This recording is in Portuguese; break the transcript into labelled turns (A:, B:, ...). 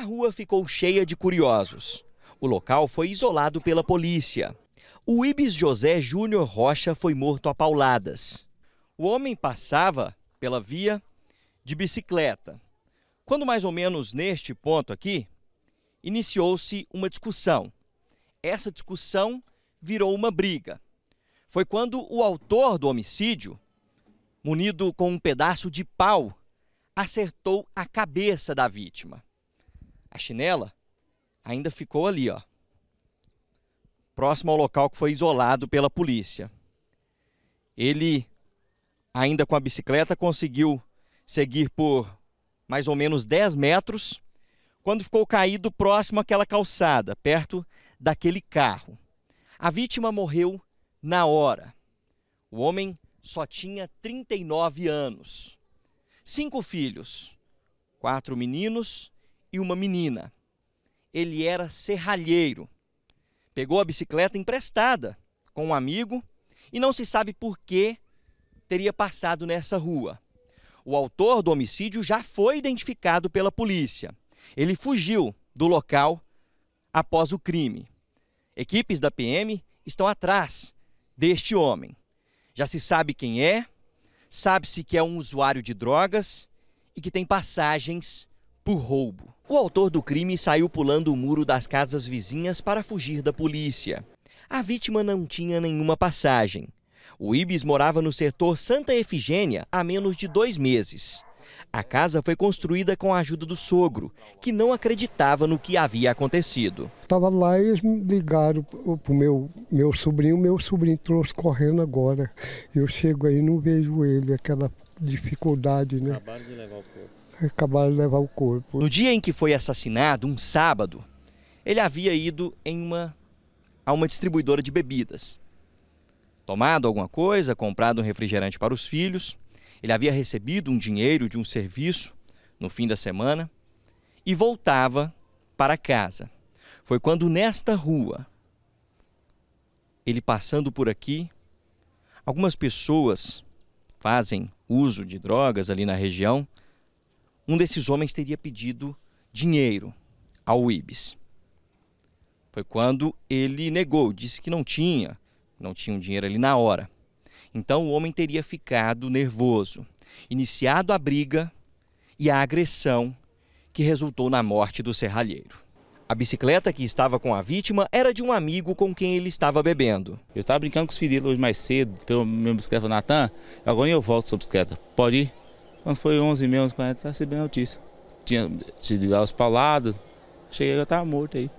A: rua ficou cheia de curiosos. O local foi isolado pela polícia. O Ibis José Júnior Rocha foi morto a pauladas. O homem passava pela via de bicicleta. Quando mais ou menos neste ponto aqui, iniciou-se uma discussão. Essa discussão virou uma briga. Foi quando o autor do homicídio, munido com um pedaço de pau, acertou a cabeça da vítima. A chinela ainda ficou ali, ó, próximo ao local que foi isolado pela polícia. Ele, ainda com a bicicleta, conseguiu seguir por mais ou menos 10 metros, quando ficou caído próximo àquela calçada, perto daquele carro. A vítima morreu na hora. O homem só tinha 39 anos. Cinco filhos, quatro meninos e uma menina. Ele era serralheiro. Pegou a bicicleta emprestada com um amigo e não se sabe por que teria passado nessa rua. O autor do homicídio já foi identificado pela polícia. Ele fugiu do local após o crime. Equipes da PM estão atrás deste homem. Já se sabe quem é, sabe-se que é um usuário de drogas e que tem passagens por roubo. O autor do crime saiu pulando o muro das casas vizinhas para fugir da polícia. A vítima não tinha nenhuma passagem. O Ibis morava no setor Santa Efigênia há menos de dois meses. A casa foi construída com a ajuda do sogro, que não acreditava no que havia acontecido. Estava lá e eles ligaram para o meu, meu sobrinho, meu sobrinho trouxe correndo agora. Eu chego aí e não vejo ele, aquela dificuldade, né? Acabaram de levar o corpo acabaram de levar o corpo. No dia em que foi assassinado, um sábado, ele havia ido em uma, a uma distribuidora de bebidas. Tomado alguma coisa, comprado um refrigerante para os filhos, ele havia recebido um dinheiro de um serviço no fim da semana e voltava para casa. Foi quando nesta rua, ele passando por aqui, algumas pessoas fazem uso de drogas ali na região um desses homens teria pedido dinheiro ao Ibis. Foi quando ele negou, disse que não tinha, não tinha um dinheiro ali na hora. Então o homem teria ficado nervoso, iniciado a briga e a agressão que resultou na morte do serralheiro. A bicicleta que estava com a vítima era de um amigo com quem ele estava bebendo. Eu estava brincando com os feridos hoje mais cedo, pelo meu bicicleta Natan. Agora eu volto sobre bicicleta. Pode ir? Quando foi 11 h 40 eu recebi a notícia. Tinha se sido aos paulados, cheguei eu estava morto aí.